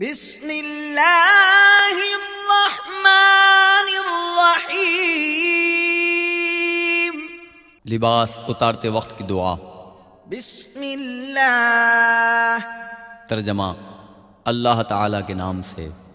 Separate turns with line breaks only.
بسم اللہ
لباس اتارتے وقت کی دعا
بسم اللہ
ترجمہ اللہ تعالی کے نام سے